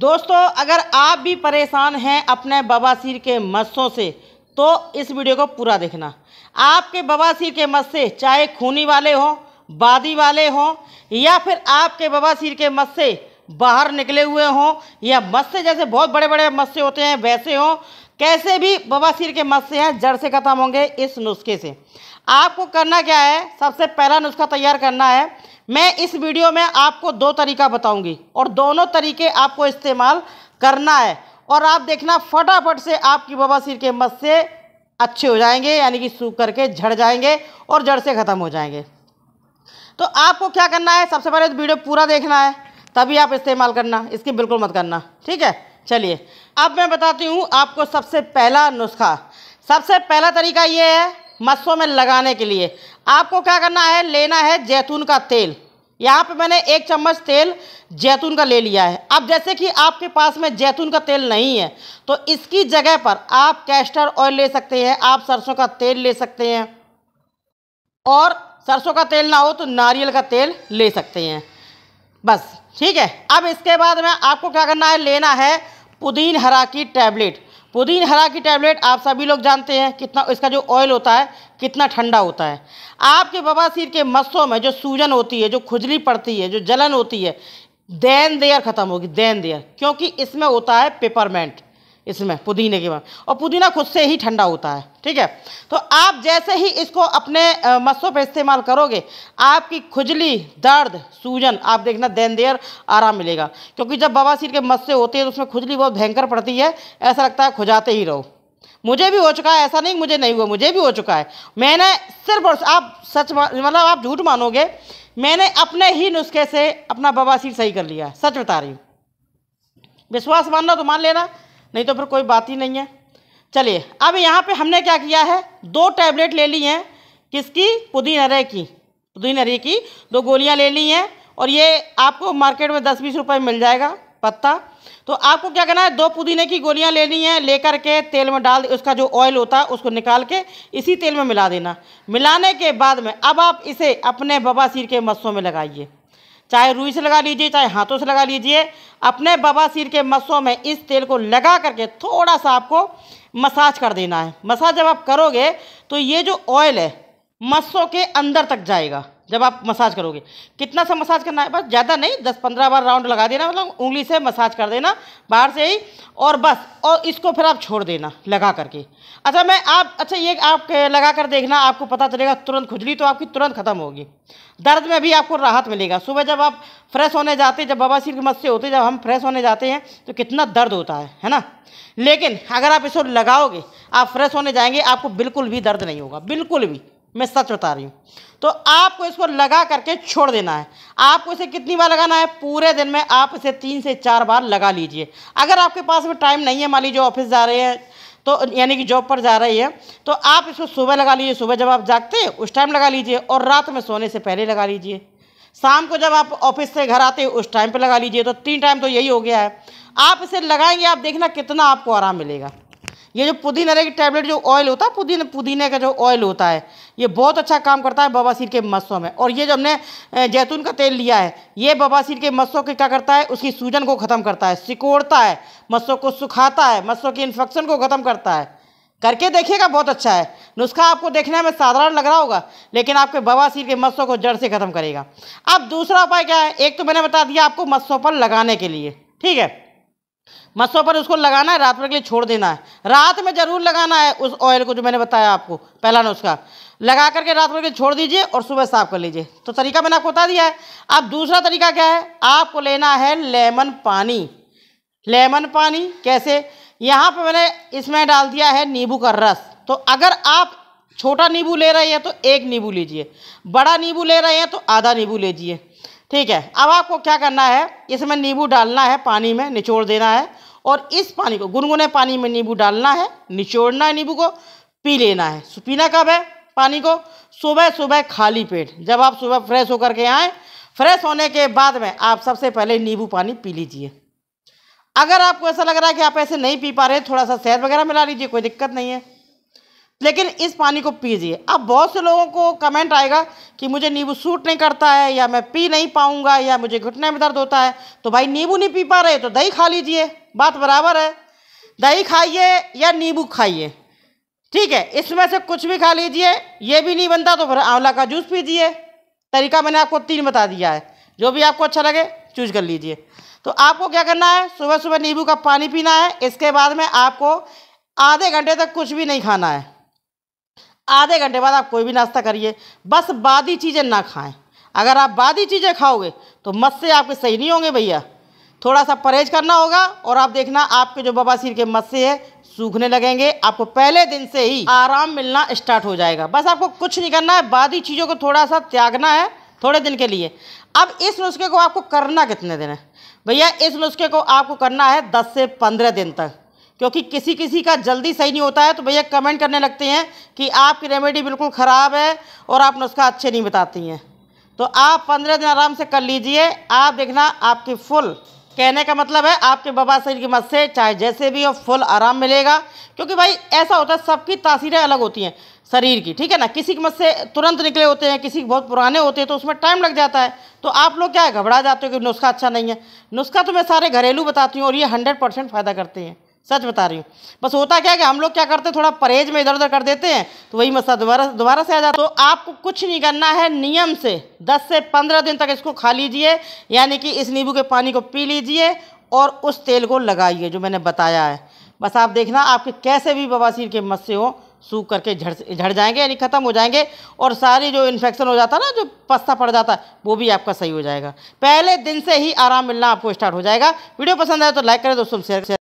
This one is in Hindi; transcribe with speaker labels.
Speaker 1: दोस्तों अगर आप भी परेशान हैं अपने बबासीर के मस्सों से तो इस वीडियो को पूरा देखना आपके बबासीर के मस्से चाहे खूनी वाले हों बादी वाले हों या फिर आपके बबासीर के मस्से बाहर निकले हुए हों या मस्से जैसे बहुत बड़े बड़े मस्से होते हैं वैसे हों कैसे भी बवासीर के मस्से हैं जड़ से खत्म होंगे इस नुस्खे से आपको करना क्या है सबसे पहला नुस्खा तैयार करना है मैं इस वीडियो में आपको दो तरीका बताऊंगी और दोनों तरीके आपको इस्तेमाल करना है और आप देखना फटाफट से आपकी सिर के मत से अच्छे हो जाएंगे यानी कि सूख करके झड़ जाएंगे और जड़ से ख़त्म हो जाएंगे तो आपको क्या करना है सबसे पहले तो वीडियो पूरा देखना है तभी आप इस्तेमाल करना इसकी बिल्कुल मत करना ठीक है चलिए अब मैं बताती हूँ आपको सबसे पहला नुस्खा सबसे पहला तरीका ये है मस्सों में लगाने के लिए आपको क्या करना है लेना है जैतून का तेल यहाँ पे मैंने एक चम्मच तेल जैतून का ले लिया है अब जैसे कि आपके पास में जैतून का तेल नहीं है तो इसकी जगह पर आप कैस्टर ऑयल ले सकते हैं आप सरसों का तेल ले सकते हैं और सरसों का तेल ना हो तो नारियल का तेल ले सकते हैं बस ठीक है अब इसके बाद में आपको क्या करना है लेना है पुदीन हरा की टैबलेट पुदीन हरा की टैबलेट आप सभी लोग जानते हैं कितना इसका जो ऑयल होता है कितना ठंडा होता है आपके बवासीर के मस्सों में जो सूजन होती है जो खुजली पड़ती है जो जलन होती है देन देयर ख़त्म होगी देन देयर क्योंकि इसमें होता है पेपरमेंट इसमें पुदीने के बाद और पुदीना खुद से ही ठंडा होता है ठीक है तो आप जैसे ही इसको अपने मस्सों पर इस्तेमाल करोगे आपकी खुजली दर्द सूजन आप देखना देन देर आराम मिलेगा क्योंकि जब बवासीर के मस्से होते हैं तो उसमें खुजली बहुत भयंकर पड़ती है ऐसा लगता है खुजाते ही रहो मुझे भी हो चुका है ऐसा नहीं मुझे नहीं हुआ मुझे भी हो चुका है मैंने सिर्फ और आप सच मतलब आप झूठ मानोगे मैंने अपने ही नुस्खे से अपना बवासीर सही कर लिया सच बता रही हूँ विश्वास मानना तो मान लेना नहीं तो फिर कोई बात ही नहीं है चलिए अब यहाँ पे हमने क्या किया है दो टैबलेट ले ली हैं किसकी पुदीन अरे की पुदीन अरे की दो गोलियाँ ले ली हैं और ये आपको मार्केट में दस बीस रुपये मिल जाएगा पत्ता तो आपको क्या करना है दो पुदीने की गोलियां लेनी है लेकर के तेल में डाल उसका जो ऑयल होता है उसको निकाल के इसी तेल में मिला देना मिलाने के बाद में अब आप इसे अपने बबासीर के मस्सों में लगाइए चाहे रुई से लगा लीजिए चाहे हाथों से लगा लीजिए अपने सिर के मस्सों में इस तेल को लगा करके थोड़ा सा आपको मसाज कर देना है मसाज जब आप करोगे तो ये जो ऑयल है मस्सों के अंदर तक जाएगा जब आप मसाज करोगे कितना सा मसाज करना है बस ज़्यादा नहीं दस पंद्रह बार राउंड लगा देना मतलब उंगली से मसाज कर देना बाहर से ही और बस और इसको फिर आप छोड़ देना लगा करके अच्छा मैं आप अच्छा ये आप लगा कर देखना आपको पता चलेगा तुरंत खुजली तो आपकी तुरंत ख़त्म होगी दर्द में भी आपको राहत मिलेगा सुबह जब आप फ्रेश होने जाते जब जब सिर के मत से होते जब हम फ्रेश होने जाते हैं तो कितना दर्द होता है है ना लेकिन अगर आप इसको लगाओगे आप फ्रेश होने जाएंगे आपको बिल्कुल भी दर्द नहीं होगा बिल्कुल भी मैं सच बता रही हूँ तो आपको इसको लगा करके छोड़ देना है आपको इसे कितनी बार लगाना है पूरे दिन में आप इसे तीन से चार बार लगा लीजिए अगर आपके पास में टाइम नहीं है मान लीजिए ऑफिस जा रहे हैं तो यानी कि जॉब पर जा रही है तो आप इसको सुबह लगा लीजिए सुबह जब आप जागते हैं उस टाइम लगा लीजिए और रात में सोने से पहले लगा लीजिए शाम को जब आप ऑफिस से घर आते हैं उस टाइम पर लगा लीजिए तो तीन टाइम तो यही हो गया है आप इसे लगाएंगे आप देखना कितना आपको आराम मिलेगा ये जो पुदीना की टैबलेट जो ऑयल होता है पुदीना पुदीने का जो ऑयल होता है ये बहुत अच्छा काम करता है बबासिर के मस्सों में और ये जो हमने जैतून का तेल लिया है ये बबासिर के मस्सों के क्या करता है उसकी सूजन को ख़त्म करता है सिकोड़ता है मस्सों को सुखाता है मस्सों के इन्फेक्शन को ख़त्म करता है करके देखिएगा बहुत अच्छा है नुस्खा आपको देखने में साधारण लग रहा होगा लेकिन आपके बवासीर के मस्सों को जड़ से ख़त्म करेगा अब दूसरा उपाय क्या है एक तो मैंने बता दिया आपको मस्सों पर लगाने के लिए ठीक है मसों पर उसको लगाना है रात भर के लिए छोड़ देना है रात में ज़रूर लगाना है उस ऑयल को जो मैंने बताया आपको पहला नुस्खा लगा करके रात भर के छोड़ दीजिए और सुबह साफ कर लीजिए तो तरीका मैंने आपको बता दिया है अब दूसरा तरीका क्या है आपको लेना है लेमन पानी लेमन पानी कैसे यहाँ पर मैंने इसमें डाल दिया है नींबू का रस तो अगर आप छोटा नींबू ले रहे हैं तो एक नींबू लीजिए बड़ा नींबू ले रहे हैं तो आधा नींबू लीजिए ठीक है अब आपको क्या करना है इसमें नींबू डालना है पानी में निचोड़ देना है और इस पानी को गुनगुने पानी में नींबू डालना है निचोड़ना है नींबू को पी लेना है पीना कब है पानी को सुबह सुबह खाली पेट जब आप सुबह फ्रेश होकर के आएँ फ्रेश होने के बाद में आप सबसे पहले नींबू पानी पी लीजिए अगर आपको ऐसा लग रहा है कि आप ऐसे नहीं पी पा रहे थोड़ा सा शहद वगैरह मिला लीजिए कोई दिक्कत नहीं है लेकिन इस पानी को पीजिए अब बहुत से लोगों को कमेंट आएगा कि मुझे नींबू सूट नहीं करता है या मैं पी नहीं पाऊँगा या मुझे घुटने में दर्द होता है तो भाई नींबू नहीं पी पा रहे तो दही खा लीजिए बात बराबर है दही खाइए या नींबू खाइए ठीक है इसमें से कुछ भी खा लीजिए ये भी नहीं बनता तो फिर आंवला का जूस पीजिए तरीका मैंने आपको तीन बता दिया है जो भी आपको अच्छा लगे चूज कर लीजिए तो आपको क्या करना है सुबह सुबह नींबू का पानी पीना है इसके बाद में आपको आधे घंटे तक कुछ भी नहीं खाना है आधे घंटे बाद आप कोई भी नाश्ता करिए बस बादी चीज़ें ना खाएं अगर आप बादी चीज़ें खाओगे तो मत से आपके सही नहीं होंगे भैया थोड़ा सा परहेज करना होगा और आप देखना आपके जो बबासीर के मस्से है सूखने लगेंगे आपको पहले दिन से ही आराम मिलना स्टार्ट हो जाएगा बस आपको कुछ नहीं करना है बाद ही चीज़ों को थोड़ा सा त्यागना है थोड़े दिन के लिए अब इस नुस्खे को आपको करना कितने दिन है भैया इस नुस्खे को आपको करना है दस से पंद्रह दिन तक क्योंकि किसी किसी का जल्दी सही नहीं होता है तो भैया कमेंट करने लगते हैं कि आपकी रेमेडी बिल्कुल ख़राब है और आप नुस्खा अच्छे नहीं बताती हैं तो आप पंद्रह दिन आराम से कर लीजिए आप देखना आपकी फुल कहने का मतलब है आपके शरीर की मत से चाहे जैसे भी हो फुल आराम मिलेगा क्योंकि भाई ऐसा होता है सबकी तासीरें अलग होती हैं शरीर की ठीक है ना किसी की मत से तुरंत निकले होते हैं किसी के बहुत पुराने होते हैं तो उसमें टाइम लग जाता है तो आप लोग क्या है घबरा जाते हो कि नुस्खा अच्छा नहीं है नुस्खा तो मैं सारे घरेलू बताती हूँ और ये हंड्रेड परसेंट फ़ायदा करते हैं सच बता रही हूँ बस होता क्या है कि हम लोग क्या करते हैं थोड़ा परहेज में इधर उधर कर देते हैं तो वही मसला दोबारा दोबारा से आ जाता है तो आपको कुछ नहीं करना है नियम से 10 से 15 दिन तक इसको खा लीजिए यानी कि इस नींबू के पानी को पी लीजिए और उस तेल को लगाइए जो मैंने बताया है बस आप देखना आपके कैसे भी बवासीर के मस्से हों सूख करके झड़ झड़ जाएंगे यानी ख़त्म हो जाएंगे और सारी जो इन्फेक्शन हो जाता है ना जो पस्ता पड़ जाता है वो भी आपका सही हो जाएगा पहले दिन से ही आराम मिलना आपको स्टार्ट हो जाएगा वीडियो पसंद आए तो लाइक करें दोस्तों शेयर